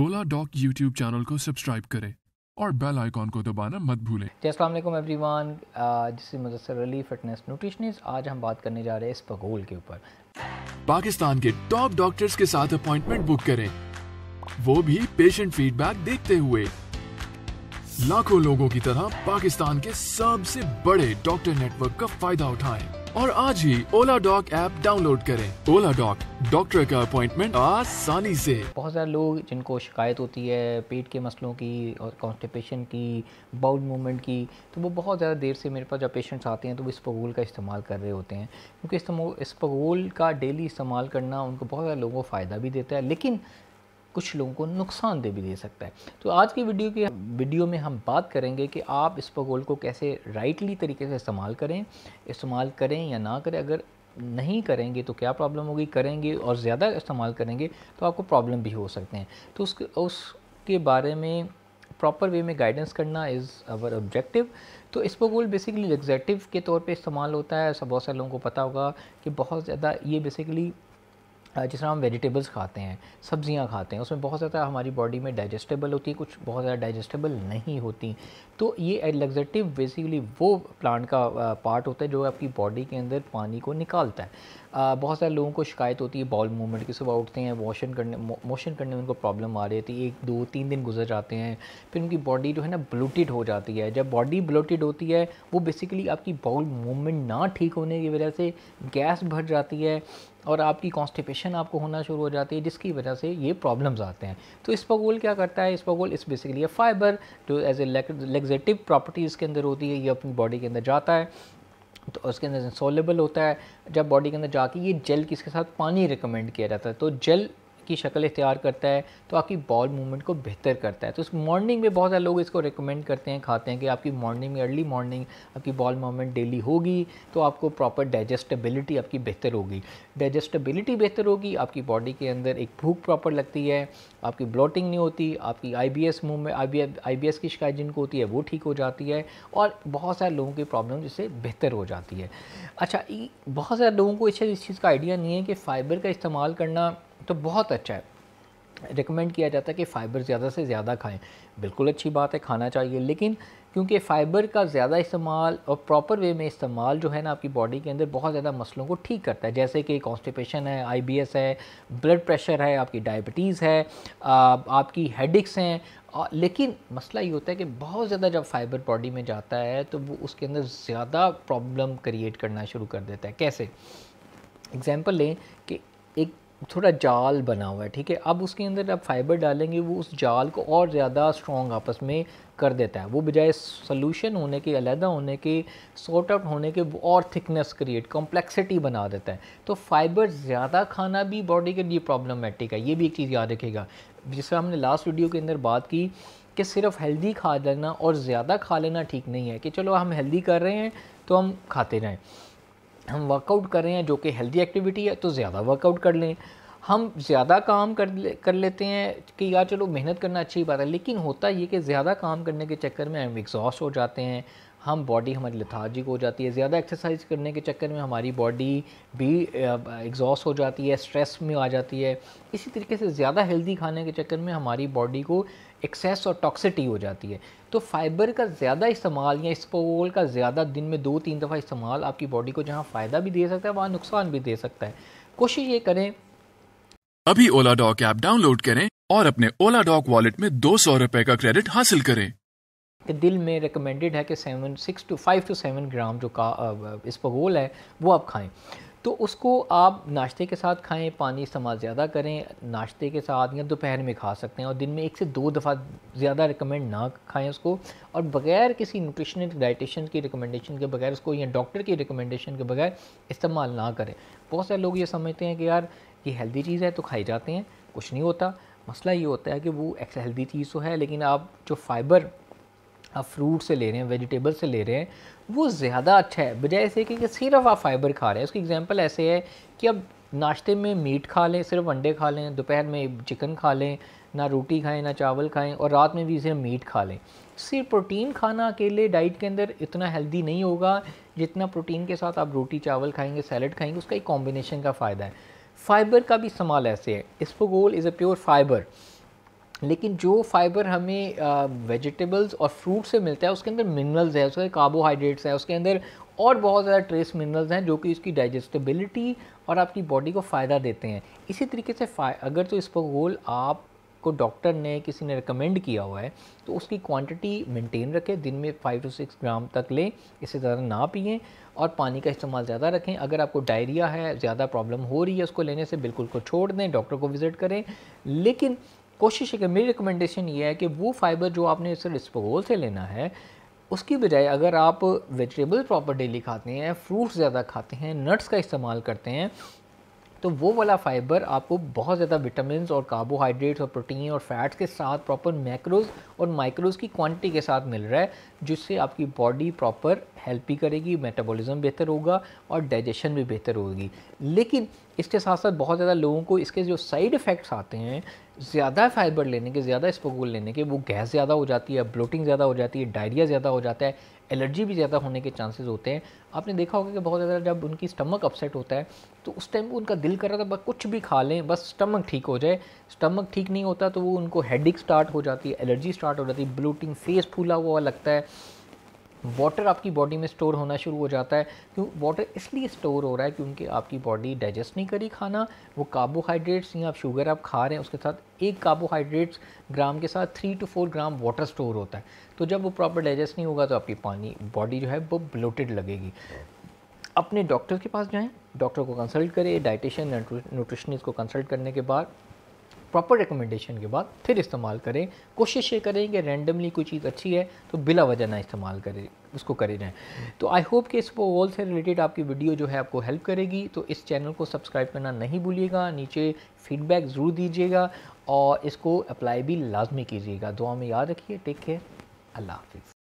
ओला Doc YouTube channel को subscribe करें और बेल आइकॉन को दबाना मत भूलें जी असलम एवरी वन जिससे मुजसर अली फिटनेस न्यूट्रिशनिस्ट आज हम बात करने जा रहे हैं इस पगोल के ऊपर पाकिस्तान के टॉप डॉक्टर्स के साथ अपॉइंटमेंट बुक करें वो भी पेशेंट फीडबैक देखते हुए लाखों लोगों की तरह पाकिस्तान के सबसे बड़े डॉक्टर नेटवर्क का फायदा उठाएं और आज ही ओला डॉक ऐप डाउनलोड करें ओला डॉक डॉक्टर का अपॉइंटमेंट आसानी से बहुत सारे लोग जिनको शिकायत होती है पेट के मसलों की और कॉन्स्टिपेशन की बाउल मूवमेंट की तो वो बहुत ज़्यादा देर से मेरे पास जब पेशेंट्स आते हैं तो वो इस पगोल का इस्तेमाल कर रहे होते हैं क्योंकि इस पगोल का डेली इस्तेमाल करना उनको बहुत ज़्यादा लोगों को फ़ायदा भी देता है लेकिन कुछ लोगों को नुकसान दे भी दे सकता है तो आज की वीडियो के वीडियो में हम बात करेंगे कि आप इस पगोल को कैसे राइटली तरीके से इस्तेमाल करें इस्तेमाल करें या ना करें अगर नहीं करेंगे तो क्या प्रॉब्लम होगी करेंगे और ज़्यादा इस्तेमाल करेंगे तो आपको प्रॉब्लम भी हो सकते हैं तो उसके उसके बारे में प्रॉपर वे में गाइडेंस करना इज़ अवर ऑब्जेक्टिव तो इस्पोगोल बेसिकली एग्जेक्टिव के तौर पे इस्तेमाल होता है ऐसा बहुत सारे लोगों को पता होगा कि बहुत ज़्यादा ये बेसिकली जिस तरह हम वेजिटेबल्स खाते हैं सब्ज़ियाँ खाते हैं उसमें बहुत ज़्यादा हमारी बॉडी में डाइजेस्टेबल होती है कुछ बहुत ज़्यादा डाइजेस्टेबल नहीं होती तो ये लग्जेटिव बेसिकली वो प्लांट का पार्ट होता है जो आपकी बॉडी के अंदर पानी को निकालता है बहुत सारे लोगों को शिकायत होती है बॉल मूवमेंट की सुबह उठते हैं वॉशन करने मोशन करने में उनको प्रॉब्लम आ रही होती है एक दो तीन दिन गुजर जाते हैं फिर उनकी बॉडी जो है ना ब्लोटेड हो जाती है जब बॉडी ब्लोटेड होती है वो बेसिकली आपकी बॉल मूवमेंट ना ठीक होने की वजह से गैस भर जाती है और आपकी कॉन्स्टिपेशन आपको होना शुरू हो जाती है जिसकी वजह से ये प्रॉब्लम्स आते हैं तो इस पगोल क्या करता है इस पगोल इस बेसिकली फाइबर जो एज ए लेग्जेटिव प्रॉपर्टीज़ के अंदर होती है ये अपनी बॉडी के अंदर जाता है तो उसके अंदर सोलेबल होता है जब बॉडी के अंदर जाके ये जेल किसके साथ पानी रिकमेंड किया जाता है तो जेल की शक्ल इख्तियार करता है तो आपकी बॉल मूवमेंट को बेहतर करता है तो उस मॉर्निंग में बहुत सारे लोग इसको रिकमेंड करते हैं खाते हैं कि आपकी मॉर्निंग में अर्ली मॉर्निंग आपकी बॉल मूवमेंट डेली होगी तो आपको प्रॉपर डाइजेस्टेबिलिटी आपकी बेहतर होगी डाइजेस्टेबिलिटी बेहतर होगी आपकी बॉडी के अंदर एक भूख प्रॉपर लगती है आपकी ब्लॉटिंग नहीं होती आपकी I B S movement I B S की शिकायत जिनको होती है वो ठीक हो जाती है और बहुत सारे लोगों की प्रॉब्लम इससे बेहतर हो जाती है अच्छा बहुत सारे लोगों को इस चीज़ का आइडिया नहीं है कि फ़ाइबर का इस्तेमाल करना तो बहुत अच्छा है रिकमेंड किया जाता है कि फ़ाइबर ज़्यादा से ज़्यादा खाएं बिल्कुल अच्छी बात है खाना चाहिए लेकिन क्योंकि फ़ाइबर का ज़्यादा इस्तेमाल और प्रॉपर वे में इस्तेमाल जो है ना आपकी बॉडी के अंदर बहुत ज़्यादा मसलों को ठीक करता है जैसे कि कॉन्स्टिपेशन है आईबीएस है ब्लड प्रेशर है आपकी डायबिटीज़ है आपकी हेडिक्स हैं लेकिन मसला ये होता है कि बहुत ज़्यादा जब फाइबर बॉडी में जाता है तो वो उसके अंदर ज़्यादा प्रॉब्लम क्रिएट करना शुरू कर देता है कैसे एग्ज़ैम्पल लें कि एक थोड़ा जाल बना हुआ है ठीक है अब उसके अंदर आप फाइबर डालेंगे वो उस जाल को और ज़्यादा स्ट्रॉन्ग आपस में कर देता है वो बजाय सोल्यूशन होने के अलहदा होने के सॉर्ट आउट होने के और थिकनेस क्रिएट कॉम्प्लेक्सिटी बना देता है तो फाइबर ज़्यादा खाना भी बॉडी के लिए प्रॉब्लमेटिक है ये भी एक चीज़ याद रखेगा जिसका हमने लास्ट वीडियो के अंदर बात की कि सिर्फ हेल्दी खा लेना और ज़्यादा खा लेना ठीक नहीं है कि चलो हम हेल्दी कर रहे हैं तो हम खाते रहें हम वर्कआउट कर रहे हैं जो कि हेल्दी एक्टिविटी है तो ज़्यादा वर्कआउट कर लें हम ज़्यादा काम कर ले कर लेते हैं कि यार चलो मेहनत करना अच्छी बात है लेकिन होता ये कि ज़्यादा काम करने के चक्कर में हम एग्जॉस्ट हो जाते हैं हम बॉडी हमारी लथार्जिक हो जाती है ज़्यादा एक्सरसाइज करने के चक्कर में हमारी बॉडी भी एग्जॉस्ट हो जाती है स्ट्रेस में आ जाती है इसी तरीके से ज़्यादा हेल्दी खाने के चक्कर में हमारी बॉडी को एक्सेस और टॉक्सिटी हो जाती है तो फाइबर का ज़्यादा इस्तेमाल या इस्पोल का ज़्यादा दिन में दो तीन दफ़ा इस्तेमाल आपकी बॉडी को जहाँ फ़ायदा भी दे सकता है वहाँ नुकसान भी दे सकता है कोशिश ये करें अभी ओला डॉक ऐप डाउनलोड करें और अपने ओला डॉक वॉलेट में दो सौ रुपए का क्रेडिट हासिल करें कि दिल में रिकमेंडेड है कि seven six to five to seven gram जो का पगोल है वो आप खाएं तो उसको आप नाश्ते के साथ खाएं पानी इस्तेमाल ज़्यादा करें नाश्ते के साथ या दोपहर में खा सकते हैं और दिन में एक से दो दफ़ा ज़्यादा रिकमेंड ना खाएं उसको और बगैर किसी न्यूट्रिशन डाइटिशन की रिकमेंडेशन के बगैर उसको या डॉक्टर की रिकमेंडेशन के बगैर इस्तेमाल ना करें बहुत सारे लोग ये समझते हैं कि यार ये हेल्दी चीज़ है तो खाई जाते हैं कुछ नहीं होता मसला ये होता है कि वो एक्स हेल्दी चीज़ तो है लेकिन आप जो फाइबर आप फ्रूट से ले रहे हैं वेजिटेबल से ले रहे हैं वो ज़्यादा अच्छा है बजाय ऐसे कि सिर्फ आप फाइबर खा रहे हैं उसकी एग्जांपल ऐसे है कि अब नाश्ते में मीट खा लें सिर्फ अंडे खा लें दोपहर में चिकन खा लें ना रोटी खाएं ना चावल खाएं और रात में भी सिर्फ मीट खा लें सिर्फ प्रोटीन खाना अकेले डाइट के अंदर इतना हेल्दी नहीं होगा जितना प्रोटीन के साथ आप रोटी चावल खाएंगे सैलड खाएंगे उसका एक कॉम्बिनेशन का फ़ायदा है फाइबर का भी इस्तेमाल ऐसे है इस्पोगोल इज़ अ प्योर फाइबर लेकिन जो फाइबर हमें वेजिटेबल्स और फ्रूट से मिलता है उसके अंदर मिनरल्स है उसके कार्बोहाइड्रेट्स हैं उसके अंदर और बहुत ज़्यादा ट्रेस मिनरल्स हैं जो कि उसकी डाइजेस्टेबिलिटी और आपकी बॉडी को फ़ायदा देते हैं इसी तरीके से अगर तो पर गोल आप को डॉक्टर ने किसी ने रिकमेंड किया हुआ है तो उसकी क्वांटिटी मेंटेन रखें दिन में फाइव टू सिक्स ग्राम तक लें इससे ज़्यादा ना पिए और पानी का इस्तेमाल ज़्यादा रखें अगर आपको डायरिया है ज़्यादा प्रॉब्लम हो रही है उसको लेने से बिल्कुल को छोड़ दें डॉक्टर को विज़िट करें लेकिन कोशिश है कि मेरी रिकमेंडेशन ये है कि वो फाइबर जो आपने इसे डिस्पोजल से लेना है उसकी बजाय अगर आप वेजिटेबल प्रॉपर डेली खाते हैं फ्रूट्स ज़्यादा खाते हैं नट्स का इस्तेमाल करते हैं तो वो वाला फाइबर आपको बहुत ज़्यादा विटामिन और कार्बोहाइड्रेट्स और प्रोटीन और फैट्स के साथ प्रॉपर मैक्रोज और माइक्रोज की क्वांटिटी के साथ मिल रहा है जिससे आपकी बॉडी प्रॉपर हेल्प भी करेगी मेटाबॉलिज्म बेहतर होगा और डाइजेशन भी बेहतर होगी लेकिन इसके साथ साथ बहुत ज़्यादा लोगों को इसके जो साइड इफ़ेक्ट्स आते हैं ज़्यादा फाइबर लेने के ज़्यादा स्पोगोल लेने के वो गैस ज़्यादा हो जाती है ब्लोटिंग ज़्यादा हो जाती है डायरिया ज़्यादा हो जाता है एलर्जी भी ज़्यादा होने के चांसेस होते हैं आपने देखा होगा कि बहुत ज़्यादा जब उनकी स्टमक अपसेट होता है तो उस टाइम उनका दिल कर रहा था बस कुछ भी खा लें बस स्टमक ठीक हो जाए स्टमक ठीक नहीं होता तो वो उनको हेडिक स्टार्ट हो जाती है एलर्जी स्टार्ट हो जाती है ब्लोटिंग फेस फूला हुआ लगता है वाटर आपकी बॉडी में स्टोर होना शुरू हो जाता है क्यों वाटर इसलिए स्टोर हो रहा है क्योंकि आपकी बॉडी डाइजेस्ट नहीं करी खाना वो कार्बोहाइड्रेट्स या आप शुगर आप खा रहे हैं उसके साथ एक कार्बोहाइड्रेट्स ग्राम के साथ three to four gram water store होता है तो जब वो प्रॉपर डाइजेस्ट नहीं होगा तो आपकी पानी बॉडी जो है वो ब्लोटेड लगेगी अपने डॉक्टर के पास जाएँ डॉक्टर को कंसल्ट करें डाइटिशियन न्यूट्रिशनिस्ट को कंसल्ट करने के बाद प्रॉपर रिकमेंडेशन के बाद फिर इस्तेमाल करें कोशिश ये करें कि रैंडमली कोई चीज़ अच्छी है तो बिला वजह ना इस्तेमाल करें उसको करे जाएँ तो आई होप कि इस वॉल से रिलेटेड आपकी वीडियो जो है आपको हेल्प करेगी तो इस चैनल को सब्सक्राइब करना नहीं भूलिएगा नीचे फीडबैक ज़रूर दीजिएगा और इसको अप्लाई भी लाजमी कीजिएगा दुआ में याद रखिए टेक केयर अल्लाह हाफिज़